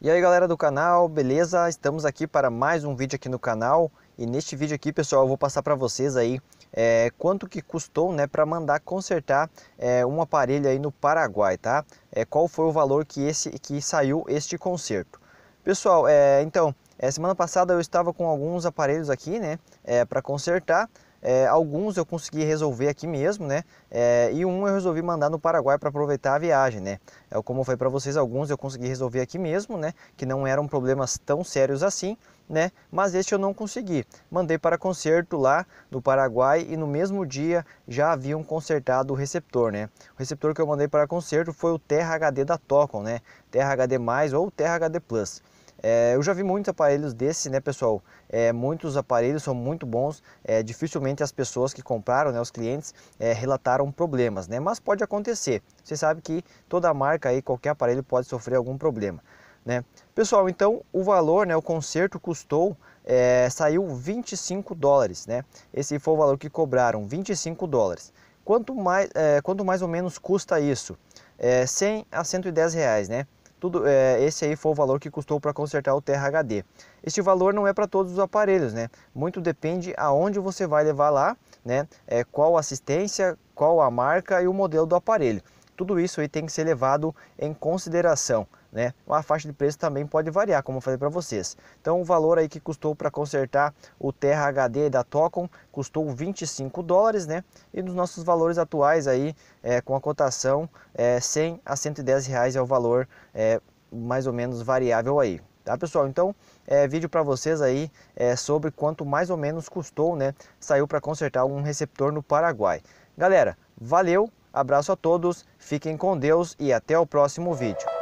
E aí galera do canal, beleza? Estamos aqui para mais um vídeo aqui no canal e neste vídeo aqui pessoal eu vou passar para vocês aí é, quanto que custou né para mandar consertar é, um aparelho aí no Paraguai, tá? É, qual foi o valor que esse que saiu este conserto? Pessoal, é, então é, semana passada eu estava com alguns aparelhos aqui, né, é, para consertar. É, alguns eu consegui resolver aqui mesmo, né? É, e um eu resolvi mandar no Paraguai para aproveitar a viagem, né? É, como eu falei para vocês, alguns eu consegui resolver aqui mesmo, né? Que não eram problemas tão sérios assim, né? Mas este eu não consegui. Mandei para conserto lá no Paraguai e no mesmo dia já haviam consertado o receptor, né? O receptor que eu mandei para conserto foi o Terra HD da Tocon, né? Terra HD+, ou Terra HD+. É, eu já vi muitos aparelhos desse, né, pessoal? É, muitos aparelhos são muito bons. É, dificilmente as pessoas que compraram, né, os clientes, é, relataram problemas, né? Mas pode acontecer. Você sabe que toda marca aí, qualquer aparelho pode sofrer algum problema, né? Pessoal, então o valor, né, o conserto custou, é, saiu 25 dólares, né? Esse foi o valor que cobraram, 25 dólares. Quanto mais, é, quanto mais ou menos custa isso? É, 100 a 110 reais, né? tudo, é, esse aí foi o valor que custou para consertar o Terra HD. Este valor não é para todos os aparelhos, né? Muito depende aonde você vai levar lá, né? É, qual assistência, qual a marca e o modelo do aparelho. Tudo isso aí tem que ser levado em consideração né? A faixa de preço também pode variar, como eu falei para vocês. Então o valor aí que custou para consertar o Terra HD da Tocon custou 25 dólares, né? E nos nossos valores atuais aí, é, com a cotação é, 100 a 110 reais é o valor é, mais ou menos variável aí. Tá, pessoal? Então, é vídeo para vocês aí é, sobre quanto mais ou menos custou, né? Saiu para consertar um receptor no Paraguai. Galera, valeu, abraço a todos, fiquem com Deus e até o próximo vídeo.